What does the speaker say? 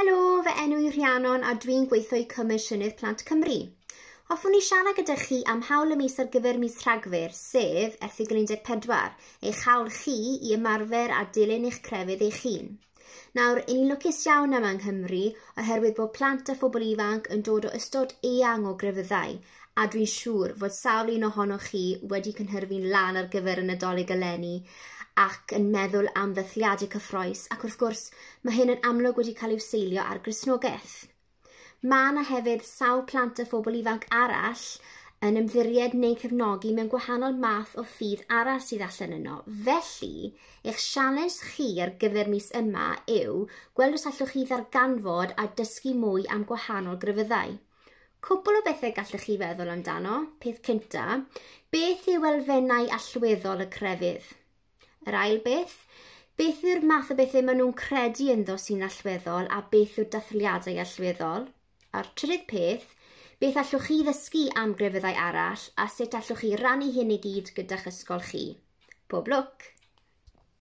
Helo, fe enw i Rhiannon a dwi'n gweithio i Comisiynydd Plant Cymru. Hoffwn i siarad gyda chi am hawl y mis ar gyfer mis Rhagfyr, sef erthigol 14, eich hawl chi i ymarfer a dilyn eich crefydd eich hun. Nawr, un i'n lwcus iawn yma yng Nghymru oherwydd bod plant a phobl ifanc yn dod o ystod eang o grefyddau, a dwi'n siŵr fod sawl un ohonoch chi wedi cynhyrfu'n lan ar gyfer y Nadolig eleni ac yn meddwl am ddatliadau cyffroes ac wrth gwrs mae hyn yn amlwg wedi cael ei seilio ar grisnogaeth. Mae yna hefyd sawl plant a phobl ifanc arall yn ymddiried neu cefnogi mewn gwahanol math o ffydd arall sydd allan yno. Felly, eich sialens chi ar gyfer mis yma yw gweld os allwch chi ddarganfod a dysgu mwy am gwahanol gryfyddau. Cwbl o bethau gallwch chi feddwl amdano, peth cynta, beth yw elfennau allweddol y crefydd? Yr ail beth, beth yw'r math o bethau maen nhw'n credu ynddo sy'n allweddol a beth yw'r dathliadau allweddol? A'r trydydd peth, beth allwch chi ddysgu am grefyddau arall a sut allwch chi rannu hyn i gyd gyda'ch ysgol chi. Pob lwc!